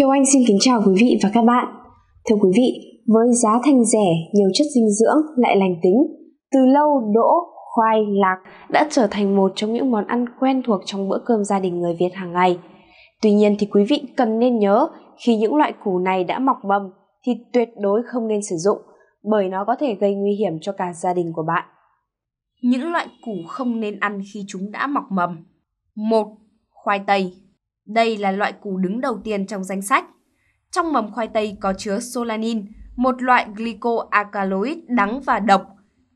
Kiều Anh xin kính chào quý vị và các bạn. Thưa quý vị, với giá thành rẻ, nhiều chất dinh dưỡng lại lành tính, từ lâu đỗ, khoai, lạc đã trở thành một trong những món ăn quen thuộc trong bữa cơm gia đình người Việt hàng ngày. Tuy nhiên thì quý vị cần nên nhớ khi những loại củ này đã mọc mầm thì tuyệt đối không nên sử dụng bởi nó có thể gây nguy hiểm cho cả gia đình của bạn. Những loại củ không nên ăn khi chúng đã mọc mầm. 1. Khoai tây đây là loại củ đứng đầu tiên trong danh sách. Trong mầm khoai tây có chứa solanin, một loại glycoalkaloid đắng và độc.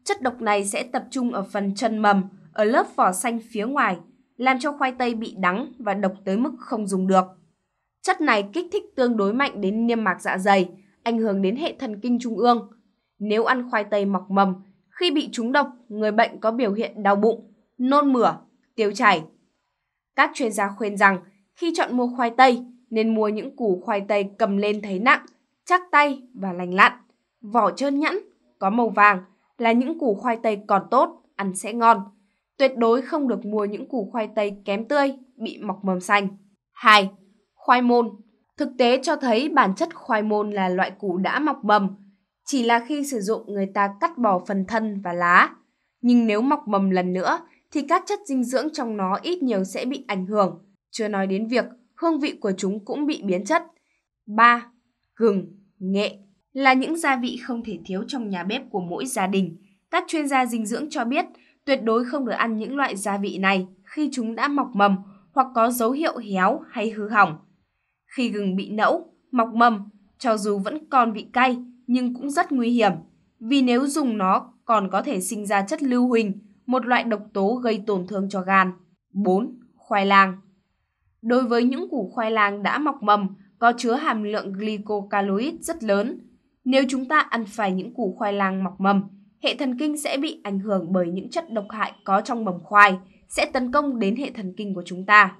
Chất độc này sẽ tập trung ở phần chân mầm, ở lớp vỏ xanh phía ngoài, làm cho khoai tây bị đắng và độc tới mức không dùng được. Chất này kích thích tương đối mạnh đến niêm mạc dạ dày, ảnh hưởng đến hệ thần kinh trung ương. Nếu ăn khoai tây mọc mầm, khi bị trúng độc, người bệnh có biểu hiện đau bụng, nôn mửa, tiêu chảy. Các chuyên gia khuyên rằng khi chọn mua khoai tây, nên mua những củ khoai tây cầm lên thấy nặng, chắc tay và lành lặn, vỏ trơn nhẵn, có màu vàng là những củ khoai tây còn tốt, ăn sẽ ngon. Tuyệt đối không được mua những củ khoai tây kém tươi, bị mọc mầm xanh. 2. Khoai môn Thực tế cho thấy bản chất khoai môn là loại củ đã mọc mầm, chỉ là khi sử dụng người ta cắt bỏ phần thân và lá. Nhưng nếu mọc mầm lần nữa thì các chất dinh dưỡng trong nó ít nhiều sẽ bị ảnh hưởng. Chưa nói đến việc hương vị của chúng cũng bị biến chất. 3. Gừng, nghệ là những gia vị không thể thiếu trong nhà bếp của mỗi gia đình. Các chuyên gia dinh dưỡng cho biết tuyệt đối không được ăn những loại gia vị này khi chúng đã mọc mầm hoặc có dấu hiệu héo hay hư hỏng. Khi gừng bị nẫu, mọc mầm, cho dù vẫn còn vị cay nhưng cũng rất nguy hiểm, vì nếu dùng nó còn có thể sinh ra chất lưu huỳnh, một loại độc tố gây tổn thương cho gan. 4. Khoai lang Đối với những củ khoai lang đã mọc mầm, có chứa hàm lượng glycocaloid rất lớn. Nếu chúng ta ăn phải những củ khoai lang mọc mầm, hệ thần kinh sẽ bị ảnh hưởng bởi những chất độc hại có trong mầm khoai, sẽ tấn công đến hệ thần kinh của chúng ta.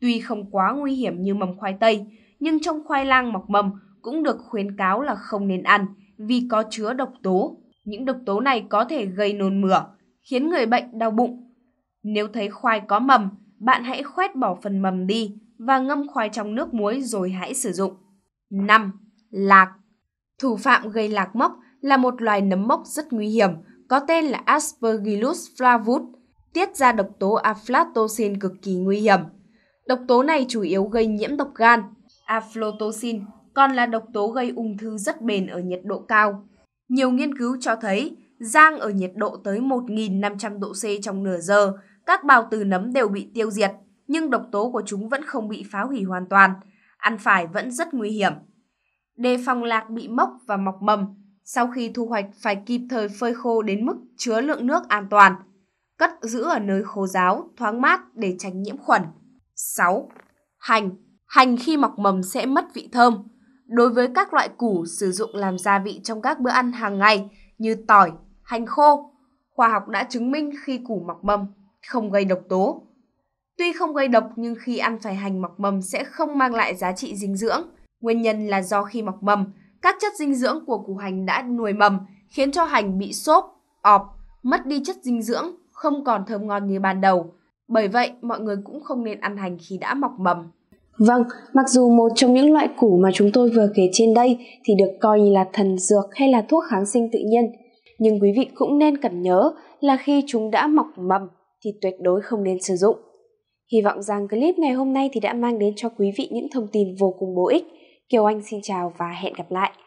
Tuy không quá nguy hiểm như mầm khoai tây, nhưng trong khoai lang mọc mầm cũng được khuyến cáo là không nên ăn vì có chứa độc tố. Những độc tố này có thể gây nôn mửa, khiến người bệnh đau bụng. Nếu thấy khoai có mầm, bạn hãy khoét bỏ phần mầm đi và ngâm khoai trong nước muối rồi hãy sử dụng. 5. Lạc Thủ phạm gây lạc mốc là một loài nấm mốc rất nguy hiểm, có tên là Aspergillus flavus, tiết ra độc tố aflatoxin cực kỳ nguy hiểm. Độc tố này chủ yếu gây nhiễm độc gan. Aflatoxin còn là độc tố gây ung thư rất bền ở nhiệt độ cao. Nhiều nghiên cứu cho thấy, rang ở nhiệt độ tới 1.500 độ C trong nửa giờ các bào từ nấm đều bị tiêu diệt, nhưng độc tố của chúng vẫn không bị phá hủy hoàn toàn. Ăn phải vẫn rất nguy hiểm. Đề phòng lạc bị mốc và mọc mầm, sau khi thu hoạch phải kịp thời phơi khô đến mức chứa lượng nước an toàn. Cất giữ ở nơi khô ráo, thoáng mát để tránh nhiễm khuẩn. 6. Hành Hành khi mọc mầm sẽ mất vị thơm. Đối với các loại củ sử dụng làm gia vị trong các bữa ăn hàng ngày như tỏi, hành khô, khoa học đã chứng minh khi củ mọc mầm không gây độc tố. Tuy không gây độc nhưng khi ăn phải hành mọc mầm sẽ không mang lại giá trị dinh dưỡng. Nguyên nhân là do khi mọc mầm, các chất dinh dưỡng của củ hành đã nuôi mầm, khiến cho hành bị xốp, ọp, mất đi chất dinh dưỡng, không còn thơm ngon như ban đầu. Bởi vậy, mọi người cũng không nên ăn hành khi đã mọc mầm. Vâng, mặc dù một trong những loại củ mà chúng tôi vừa kể trên đây thì được coi như là thần dược hay là thuốc kháng sinh tự nhiên, nhưng quý vị cũng nên cần nhớ là khi chúng đã mọc mầm thì tuyệt đối không nên sử dụng. Hy vọng rằng clip ngày hôm nay thì đã mang đến cho quý vị những thông tin vô cùng bổ ích. Kiều Anh xin chào và hẹn gặp lại.